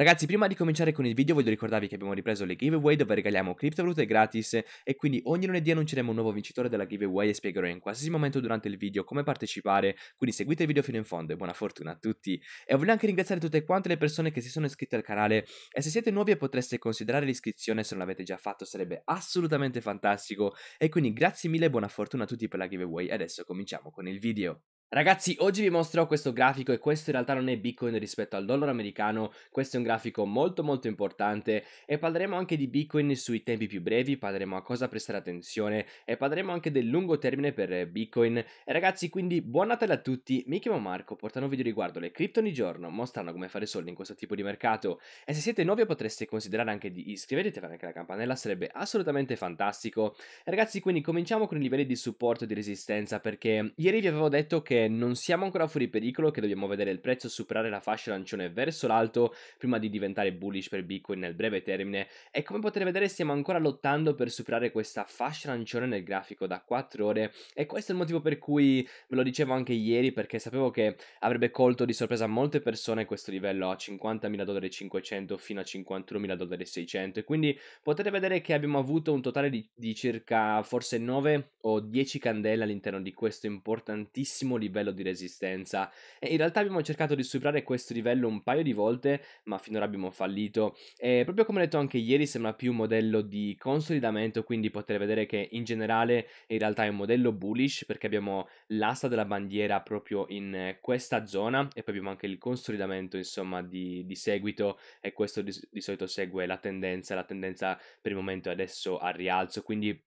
Ragazzi, prima di cominciare con il video voglio ricordarvi che abbiamo ripreso le giveaway dove regaliamo criptovalute gratis e quindi ogni lunedì annunceremo un nuovo vincitore della giveaway e spiegherò in qualsiasi momento durante il video come partecipare, quindi seguite il video fino in fondo e buona fortuna a tutti. E voglio anche ringraziare tutte quante le persone che si sono iscritte al canale e se siete nuovi e potreste considerare l'iscrizione se non l'avete già fatto sarebbe assolutamente fantastico e quindi grazie mille e buona fortuna a tutti per la giveaway. Adesso cominciamo con il video. Ragazzi, oggi vi mostro questo grafico e questo in realtà non è Bitcoin rispetto al dollaro americano, questo è un grafico molto molto importante e parleremo anche di Bitcoin sui tempi più brevi, parleremo a cosa prestare attenzione e parleremo anche del lungo termine per Bitcoin. E ragazzi, quindi buon Natale a tutti, mi chiamo Marco, portano video riguardo le cripto ogni giorno, mostrando come fare soldi in questo tipo di mercato e se siete nuovi potreste considerare anche di iscrivervi e fare anche la campanella, sarebbe assolutamente fantastico. E ragazzi, quindi cominciamo con i livelli di supporto e di resistenza perché ieri vi avevo detto che non siamo ancora fuori pericolo, che dobbiamo vedere il prezzo superare la fascia lancione verso l'alto prima di diventare bullish per Bitcoin nel breve termine e come potete vedere stiamo ancora lottando per superare questa fascia lancione nel grafico da 4 ore e questo è il motivo per cui ve lo dicevo anche ieri perché sapevo che avrebbe colto di sorpresa molte persone questo livello a 50.000 dollari 500 fino a 51.000 dollari 600 e quindi potete vedere che abbiamo avuto un totale di, di circa forse 9 o 10 candele all'interno di questo importantissimo livello livello di resistenza. E in realtà abbiamo cercato di superare questo livello un paio di volte, ma finora abbiamo fallito. E proprio come ho detto anche ieri, sembra più un modello di consolidamento, quindi poter vedere che in generale in realtà è un modello bullish perché abbiamo l'asta della bandiera proprio in questa zona e poi abbiamo anche il consolidamento insomma di, di seguito e questo di, di solito segue la tendenza, la tendenza per il momento adesso al rialzo, quindi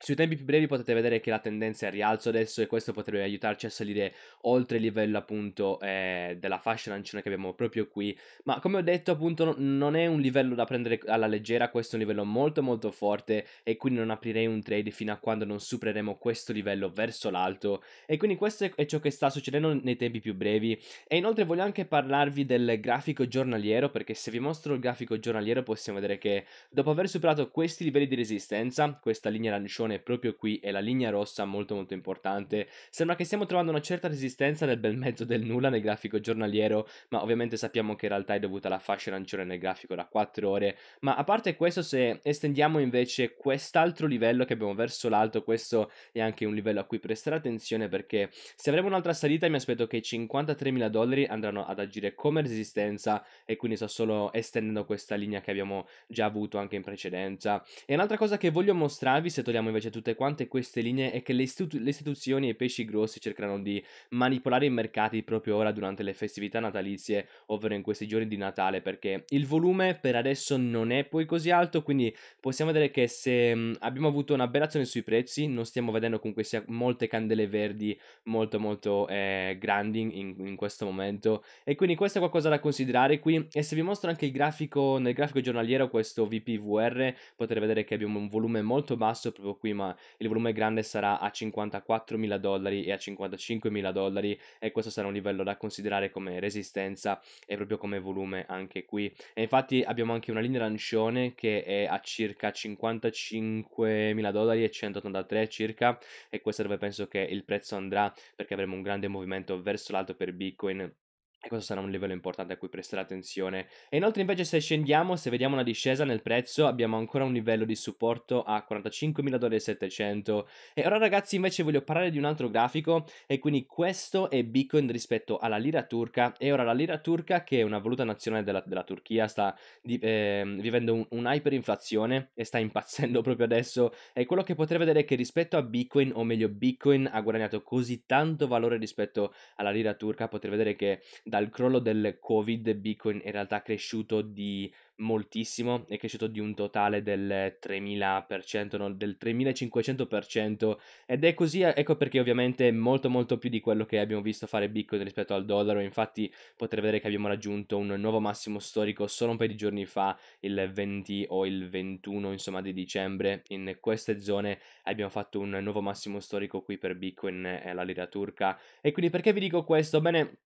sui tempi più brevi potete vedere che la tendenza è a rialzo adesso e questo potrebbe aiutarci a salire oltre il livello appunto eh, della fascia lancione che abbiamo proprio qui, ma come ho detto appunto non è un livello da prendere alla leggera, questo è un livello molto molto forte e quindi non aprirei un trade fino a quando non supereremo questo livello verso l'alto e quindi questo è ciò che sta succedendo nei tempi più brevi e inoltre voglio anche parlarvi del grafico giornaliero perché se vi mostro il grafico giornaliero possiamo vedere che dopo aver superato questi livelli di resistenza, questa linea lancione attenzione proprio qui è la linea rossa molto molto importante. Sembra che stiamo trovando una certa resistenza nel bel mezzo del nulla nel grafico giornaliero, ma ovviamente sappiamo che in realtà è dovuta alla fascia arancione nel grafico da 4 ore. Ma a parte questo, se estendiamo invece quest'altro livello che abbiamo verso l'alto, questo è anche un livello a cui prestare attenzione perché se avremo un'altra salita mi aspetto che i 53.000 dollari andranno ad agire come resistenza e quindi sto solo estendendo questa linea che abbiamo già avuto anche in precedenza. E un'altra cosa che voglio mostrarvi, se togliamo invece invece tutte quante queste linee è che le, istitu- le istituzioni e i pesci grossi cercano di manipolare i mercati proprio ora durante le festività natalizie, ovvero in questi giorni di Natale, perché il volume per adesso non è poi così alto, quindi possiamo vedere che se mm, abbiamo avuto un'aberrazione sui prezzi, non stiamo vedendo comunque sia molte candele verdi molto molto eh, grandi in, in questo momento e quindi questo è qualcosa da considerare qui e se vi mostro anche il grafico, nel grafico giornaliero questo VPVR potete vedere che abbiamo un volume molto basso proprio qui qui, ma il volume grande sarà a 54.000 dollari e a 55.000 dollari e questo sarà un livello da considerare come resistenza e proprio come volume anche qui. E infatti abbiamo anche una linea arancione che è a circa 55.000 dollari e 183 circa e questo è dove penso che il prezzo andrà perché avremo un grande movimento verso l'alto per Bitcoin e questo sarà un livello importante a cui prestare attenzione. E inoltre invece se scendiamo, se vediamo una discesa nel prezzo, abbiamo ancora un livello di supporto a 45.700. E ora ragazzi invece voglio parlare di un altro grafico e quindi questo è Bitcoin rispetto alla lira turca. E ora la lira turca, che è una valuta nazionale della, della Turchia, sta di, eh, vivendo un, un'iperinflazione e sta impazzendo proprio adesso. E quello che potrei vedere è che rispetto a Bitcoin, o meglio Bitcoin ha guadagnato così tanto valore rispetto alla lira turca, potrei vedere che dal crollo del Covid Bitcoin in realtà è cresciuto di moltissimo, è cresciuto di un totale del 3000%, no, del 3500% ed è così, ecco perché ovviamente è molto molto più di quello che abbiamo visto fare Bitcoin rispetto al dollaro, infatti potrete vedere che abbiamo raggiunto un nuovo massimo storico solo un paio di giorni fa, il 20 o il 21 insomma di dicembre, in queste zone abbiamo fatto un nuovo massimo storico qui per Bitcoin e la lira turca e quindi perché vi dico questo? Bene,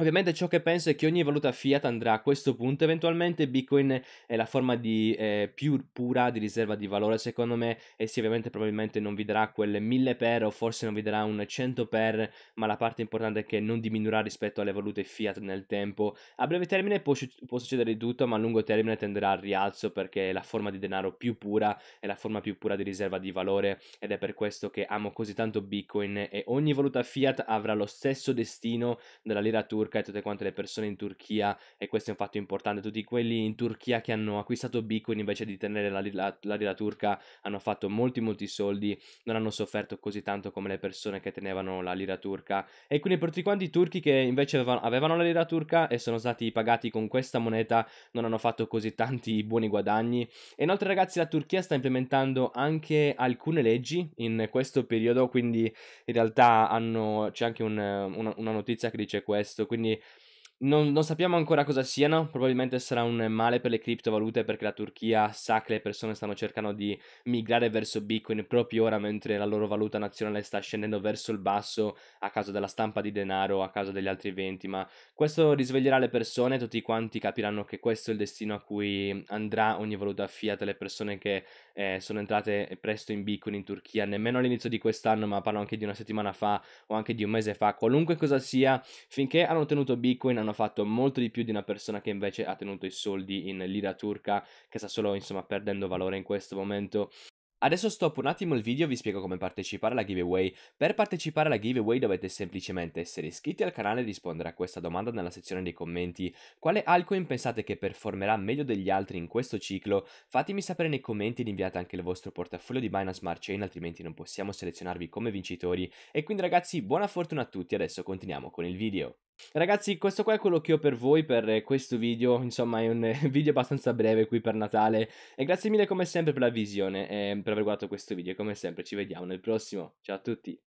Ovviamente ciò che penso è che ogni valuta fiat andrà a questo punto eventualmente, Bitcoin è la forma di, eh, più pura di riserva di valore secondo me e sì ovviamente probabilmente non vi darà quel 1000 per o forse non vi darà un 100 per, ma la parte importante è che non diminuirà rispetto alle valute fiat nel tempo. A breve termine può, può succedere di tutto, ma a lungo termine tenderà al rialzo perché è la forma di denaro più pura, è la forma più pura di riserva di valore ed è per questo che amo così tanto Bitcoin e ogni valuta fiat avrà lo stesso destino della lira turca Turca e tutte quante le persone in Turchia, e questo è un fatto importante, tutti quelli in Turchia che hanno acquistato Bitcoin invece di tenere la, la, la lira turca hanno fatto molti molti soldi, non hanno sofferto così tanto come le persone che tenevano la lira turca e quindi per tutti quanti i turchi che invece avevano, avevano la lira turca e sono stati pagati con questa moneta non hanno fatto così tanti buoni guadagni e inoltre ragazzi la Turchia sta implementando anche alcune leggi in questo periodo quindi in realtà hanno, c'è anche un, una, una notizia che dice questo quindi уровне Non, non, sappiamo ancora cosa siano, probabilmente sarà un male per le criptovalute perché la Turchia sa che le persone stanno cercando di migrare verso Bitcoin proprio ora mentre la loro valuta nazionale sta scendendo verso il basso a causa della stampa di denaro, a causa degli altri eventi, ma questo risveglierà le persone, tutti quanti capiranno che questo è il destino a cui andrà ogni valuta fiat, le persone che eh, sono entrate presto in Bitcoin in Turchia, nemmeno all'inizio di quest'anno, ma parlo anche di una settimana fa o anche di un mese fa, qualunque cosa sia, finché hanno ottenuto Bitcoin hanno hanno fatto molto di più di una persona che invece ha tenuto i soldi in lira turca, che sta solo insomma perdendo valore in questo momento. Adesso stop un attimo il video e vi spiego come partecipare alla giveaway. Per partecipare alla giveaway dovete semplicemente essere iscritti al canale e rispondere a questa domanda nella sezione dei commenti. Quale altcoin pensate che performerà meglio degli altri in questo ciclo? Fatemi sapere nei commenti ed inviate anche il vostro portafoglio di Binance Smart Chain altrimenti non possiamo selezionarvi come vincitori. E quindi ragazzi buona fortuna a tutti, adesso continuiamo con il video. Ragazzi, questo qua è quello che ho per voi per eh, questo video, insomma è un eh, video abbastanza breve qui per Natale e grazie mille come sempre per la visione e per aver guardato questo video, come sempre ci vediamo nel prossimo, ciao a tutti!